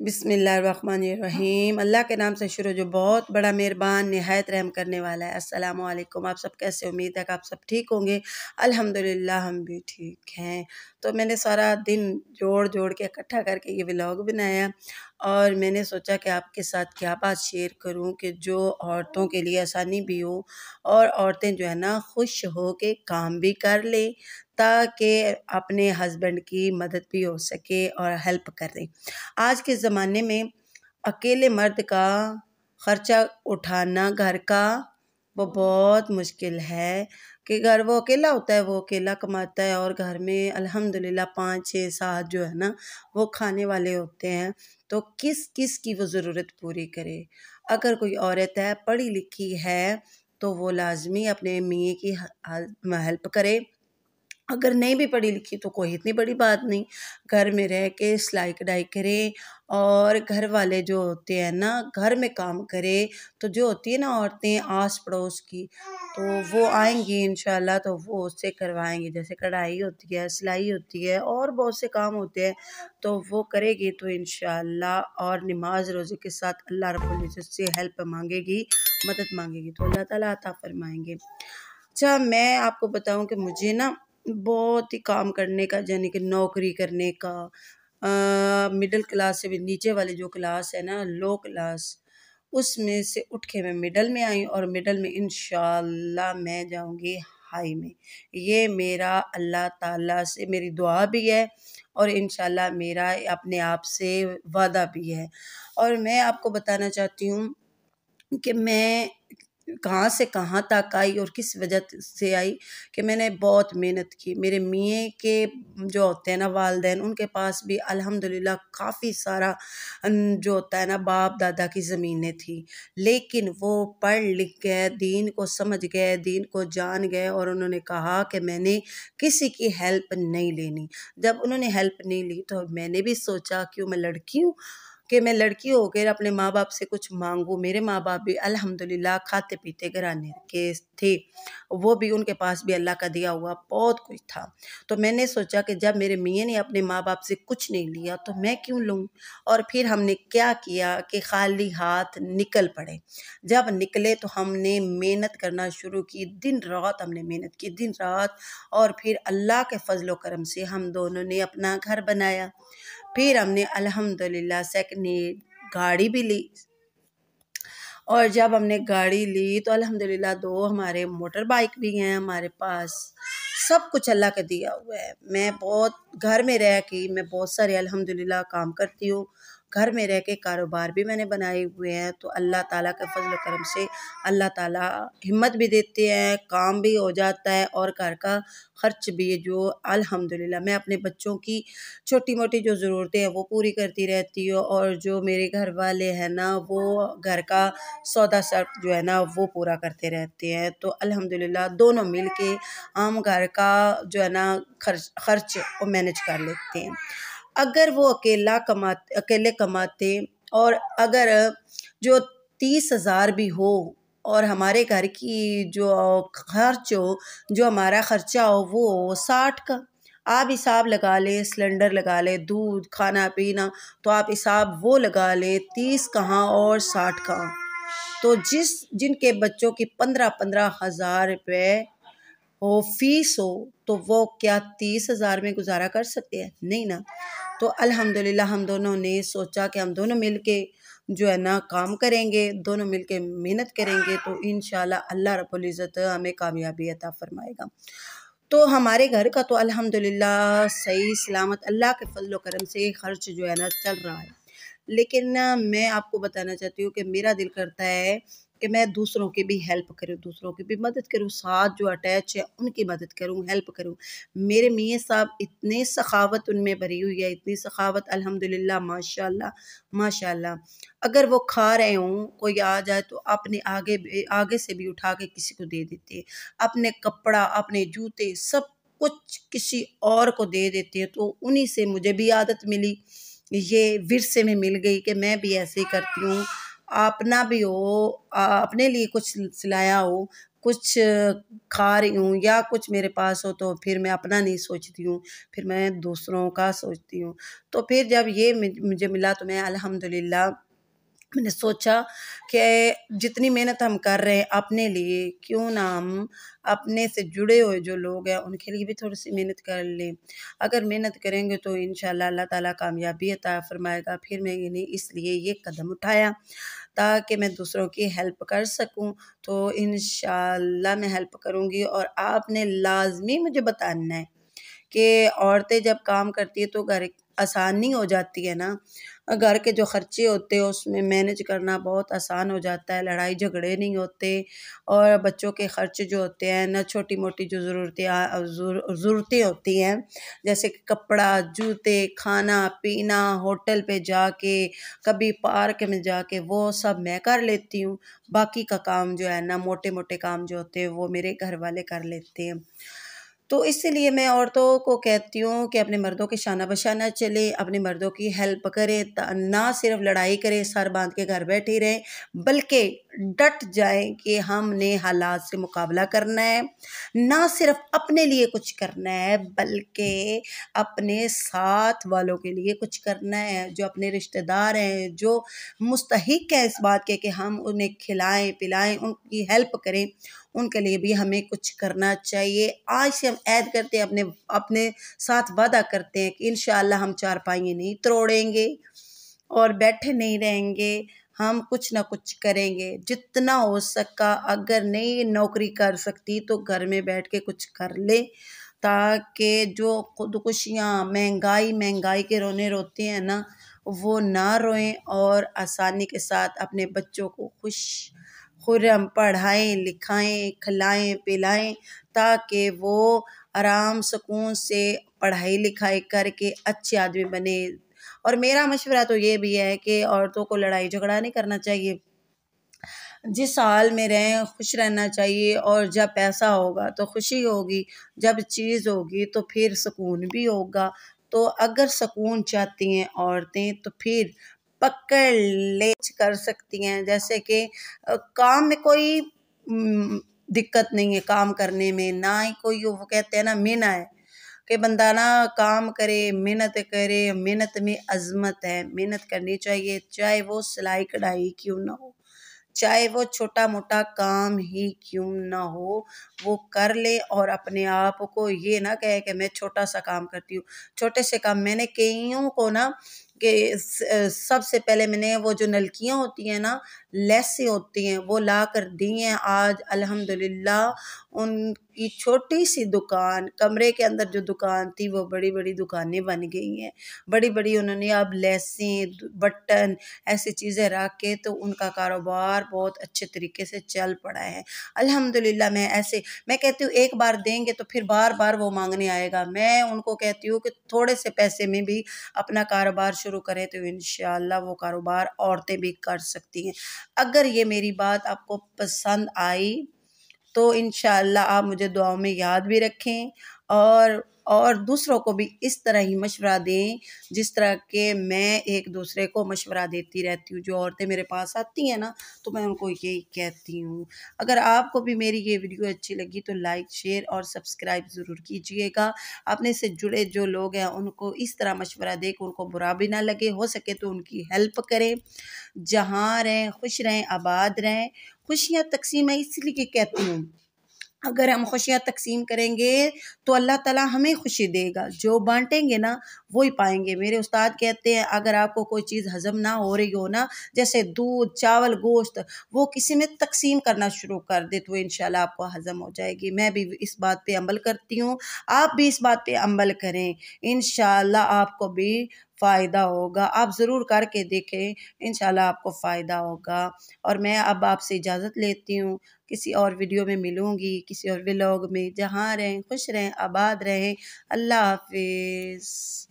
बिसमीम अल्लाह के नाम से शुरू जो बहुत बड़ा मेहरबान नहायत रहम करने वाला है वालेकुम आप सब कैसे उम्मीद है कि आप सब ठीक होंगे अल्हम्दुलिल्लाह हम भी ठीक हैं तो मैंने सारा दिन जोड़ जोड़ के इकट्ठा करके ये व्लॉग बनाया और मैंने सोचा कि आपके साथ क्या बात शेयर करूँ कि जो औरतों के लिए आसानी भी हो औरतें जो है ना खुश हो के काम भी कर लें ताकि अपने हस्बैंड की मदद भी हो सके और हेल्प करें आज के ज़माने में अकेले मर्द का ख़र्चा उठाना घर का वो बहुत मुश्किल है कि घर वो अकेला होता है वो अकेला कमाता है और घर में अल्हम्दुलिल्लाह पाँच छः सात जो है ना वो खाने वाले होते हैं तो किस किस की वो ज़रूरत पूरी करे अगर कोई औरत है पढ़ी लिखी है तो वो लाजमी अपने मियाँ की हेल्प करे अगर नहीं भी पढ़ी लिखी तो कोई इतनी बड़ी बात नहीं घर में रह के सिलाई कढ़ाई करें और घर वाले जो होते हैं ना घर में काम करें तो जो होती है ना औरतें आस पड़ोस की तो वो आएंगी इन तो वो उससे करवाएंगी जैसे कढ़ाई होती है सिलाई होती है और बहुत से काम होते हैं तो वो करेगी तो इन और नमाज रोज़े के साथ अल्लाह रब से हेल्प मांगेगी मदद मांगेगी तो अल्लाह ताला आता फरमाएँगे अच्छा मैं आपको बताऊं कि मुझे ना बहुत ही काम करने का यानी कि नौकरी करने का मिडिल क्लास से भी नीचे वाली जो क्लास है ना लो क्लास उसमें से उठ के मैं मिडल में आई और मिडल में इन मैं जाऊँगी हाई में ये मेरा अल्लाह ताला से मेरी दुआ भी है और इन मेरा अपने आप से वादा भी है और मैं आपको बताना चाहती हूँ कि मैं कहाँ से कहाँ तक आई और किस वजह से आई कि मैंने बहुत मेहनत की मेरे मियाँ के जो होते हैं ना वालदेन उनके पास भी अल्हम्दुलिल्लाह काफ़ी सारा जो होता है ना बाप दादा की ज़मीनें थी लेकिन वो पढ़ लिख गए दीन को समझ गए दीन को जान गए और उन्होंने कहा कि मैंने किसी की हेल्प नहीं लेनी जब उन्होंने हेल्प नहीं ली तो मैंने भी सोचा क्यों मैं लड़की हूँ कि मैं लड़की होकर अपने माँ बाप से कुछ मांगूँ मेरे माँ बाप भी अल्हम्दुलिल्लाह खाते पीते घराने के थे वो भी उनके पास भी अल्लाह का दिया हुआ बहुत कुछ था तो मैंने सोचा कि जब मेरे मियाँ ने अपने माँ बाप से कुछ नहीं लिया तो मैं क्यों लूँ और फिर हमने क्या किया कि खाली हाथ निकल पड़े जब निकले तो हमने मेहनत करना शुरू की दिन रात हमने मेहनत की दिन रात और फिर अल्लाह के फजलो करम से हम दोनों ने अपना घर बनाया फिर हमने अल्हम्दुलिल्लाह सेकंड गाड़ी भी ली और जब हमने गाड़ी ली तो अल्हम्दुलिल्लाह दो हमारे मोटर बाइक भी हैं हमारे पास सब कुछ अल्लाह का दिया हुआ है मैं बहुत घर में रह के मैं बहुत सारे अल्हम्दुलिल्लाह काम करती हूँ घर में रह के कारोबार भी मैंने बनाए हुए हैं तो अल्लाह ताला के फजल करम से अल्लाह ताला हिम्मत भी देते हैं काम भी हो जाता है और घर का खर्च भी जो अल्हम्दुलिल्लाह मैं अपने बच्चों की छोटी मोटी जो ज़रूरतें हैं वो पूरी करती रहती हूँ और जो मेरे घर वाले हैं ना वो घर का सौदा सर जो है ना वो पूरा करते रहते हैं तो अल्हम्दुलिल्लाह दोनों मिल के हम घर का जो है ना खर्च खर्च मैनेज कर लेते हैं अगर वो अकेला कमा अकेले कमाते और अगर जो तीस हज़ार भी हो और हमारे घर की जो खर्च हो जो हमारा ख़र्चा हो वो साठ का आप हिसाब लगा लें सिलेंडर लगा लें दूध खाना पीना तो आप हिसाब वो लगा लें तीस कहाँ और साठ कहाँ तो जिस जिनके बच्चों की पंद्रह पंद्रह हज़ार रुपये हो फीस हो तो वो क्या तीस हज़ार में गुजारा कर सकते हैं नहीं ना तो अल्हम्दुलिल्लाह हम दोनों ने सोचा कि हम दोनों मिल के जो है ना काम करेंगे दोनों मिल के मेहनत करेंगे तो इन अल्लाह इज़्ज़त हमें कामयाबी अता फ़रमाएगा तो हमारे घर का तो अल्हम्दुलिल्लाह सही सलामत अल्लाह के फजल करम से खर्च जो है ना चल रहा है लेकिन मैं आपको बताना चाहती हूँ कि मेरा दिल करता है कि मैं दूसरों की भी हेल्प करूँ दूसरों की भी मदद करूँ साथ जो अटैच है उनकी मदद करूँ हेल्प करूँ मेरे मियाँ साहब इतनी सखावत उनमें भरी हुई है इतनी सखावत अल्हम्दुलिल्लाह माशाल्लाह माशाल्लाह अगर वो खा रहे हों कोई आ जाए तो अपने आगे आगे से भी उठा के किसी को दे देते हैं अपने कपड़ा अपने जूते सब कुछ किसी और को दे देते हैं तो उन्हीं से मुझे भी आदत मिली ये विरसे में मिल गई कि मैं भी ऐसे ही करती हूँ अपना भी हो अपने लिए कुछ सिलाया हो कुछ खा रही हूँ या कुछ मेरे पास हो तो फिर मैं अपना नहीं सोचती हूँ फिर मैं दूसरों का सोचती हूँ तो फिर जब ये मुझे मिला तो मैं अल्हम्दुलिल्लाह मैंने सोचा कि जितनी मेहनत हम कर रहे हैं अपने लिए क्यों ना हम अपने से जुड़े हुए जो लोग हैं उनके लिए भी थोड़ी सी मेहनत कर लें अगर मेहनत करेंगे तो इन अल्लाह ताला कामयाबी अता फरमाएगा फिर मैंने इसलिए ये कदम उठाया ताकि मैं दूसरों की हेल्प कर सकूं तो इन मैं हेल्प करूँगी और आपने लाजमी मुझे बताना है कि औरतें जब काम करती है तो घर आसानी हो जाती है ना घर के जो खर्चे होते हैं उसमें मैनेज करना बहुत आसान हो जाता है लड़ाई झगड़े नहीं होते और बच्चों के खर्चे जो होते हैं ना छोटी मोटी जो ज़रूरतें ज़रूरतें होती हैं जैसे कि कपड़ा जूते खाना पीना होटल पे जाके कभी पार्क में जाके वो सब मैं कर लेती हूँ बाकी का काम जो है ना मोटे मोटे काम जो होते हैं वो मेरे घर वाले कर लेते हैं तो इसलिए मैं औरतों को कहती हूँ कि अपने मर्दों के शाना बशाना चले अपने मर्दों की हेल्प करें ना सिर्फ लड़ाई करें सर बांध के घर बैठे रहें बल्कि डट जाएं कि हमने हालात से मुकाबला करना है ना सिर्फ अपने लिए कुछ करना है बल्कि अपने साथ वालों के लिए कुछ करना है जो अपने रिश्तेदार हैं जो मुस्तक हैं इस बात के कि हम उन्हें खिलाएं पिलाएं उनकी हेल्प करें उनके लिए भी हमें कुछ करना चाहिए आज से हम ऐद करते हैं अपने अपने साथ वादा करते हैं कि इन हम चार पाइए नहीं तोड़ेंगे और बैठे नहीं रहेंगे हम कुछ ना कुछ करेंगे जितना हो सका अगर नहीं नौकरी कर सकती तो घर में बैठ के कुछ कर ले ताकि जो खुदकुशियाँ महंगाई महंगाई के रोने रोते हैं ना वो ना रोएं और आसानी के साथ अपने बच्चों को खुश खुरम पढ़ाएं लिखाएं खिलाएं पिलाएं ताकि वो आराम सुकून से पढ़ाई लिखाई करके अच्छे आदमी बने और मेरा मशवरा तो ये भी है कि औरतों को लड़ाई झगड़ा नहीं करना चाहिए जिस हाल में रहें खुश रहना चाहिए और जब पैसा होगा तो खुशी होगी जब चीज़ होगी तो फिर सुकून भी होगा तो अगर सुकून चाहती हैं औरतें तो फिर पकड़ ले कर सकती हैं जैसे कि काम में कोई दिक्कत नहीं है काम करने में ना ही कोई वो कहते हैं ना मीना है कि बंदा ना काम करे मेहनत करे मेहनत में अजमत है मेहनत करनी चाहिए चाहे वो सिलाई कढ़ाई क्यों ना हो चाहे वो छोटा मोटा काम ही क्यों ना हो वो कर ले और अपने आप को ये ना कहे कि मैं छोटा सा काम करती हूँ छोटे से काम मैंने कईयों को ना कि सबसे पहले मैंने वो जो नलकियाँ होती हैं ना लेसें होती हैं वो ला कर दी हैं आज अल्हम्दुलिल्लाह उनकी छोटी सी दुकान कमरे के अंदर जो दुकान थी वो बड़ी बड़ी दुकानें बन गई हैं बड़ी बड़ी उन्होंने अब लेसें बटन ऐसी चीज़ें रख के तो उनका कारोबार बहुत अच्छे तरीके से चल पड़ा है अल्हम्दुलिल्लाह मैं ऐसे मैं कहती हूँ एक बार देंगे तो फिर बार बार वो मांगने आएगा मैं उनको कहती हूँ कि थोड़े से पैसे में भी अपना कारोबार शुरू शुरू करें तो इन वो कारोबार औरतें भी कर सकती हैं अगर ये मेरी बात आपको पसंद आई तो इन आप मुझे दुआ में याद भी रखें और और दूसरों को भी इस तरह ही मशवरा दें जिस तरह के मैं एक दूसरे को मशवरा देती रहती हूँ जो औरतें मेरे पास आती हैं ना तो मैं उनको यही कहती हूँ अगर आपको भी मेरी ये वीडियो अच्छी लगी तो लाइक शेयर और सब्सक्राइब ज़रूर कीजिएगा अपने से जुड़े जो लोग हैं उनको इस तरह मशवरा दे कि उनको बुरा भी ना लगे हो सके तो उनकी हेल्प करें जहाँ रहें खुश रहें आबाद रहें खुशियाँ तकसीम है इसलिए कहती हूँ अगर हम खुशियाँ तकसीम करेंगे तो अल्लाह ताला हमें खुशी देगा जो बांटेंगे ना वो ही पाएंगे मेरे उस्ताद कहते हैं अगर आपको कोई चीज़ हजम ना हो रही हो ना जैसे दूध चावल गोश्त वो किसी में तकसीम करना शुरू कर दे तो इन आपको हजम हो जाएगी मैं भी इस बात पर अमल करती हूँ आप भी इस बात पर अमल करें इन आपको भी फ़ायदा होगा आप ज़रूर करके देखें इन आपको फ़ायदा होगा और मैं अब आपसे इजाज़त लेती हूँ किसी और वीडियो में मिलूँगी किसी और व्लॉग में जहाँ रहें खुश रहें आबाद रहें अल्लाह हाफिज़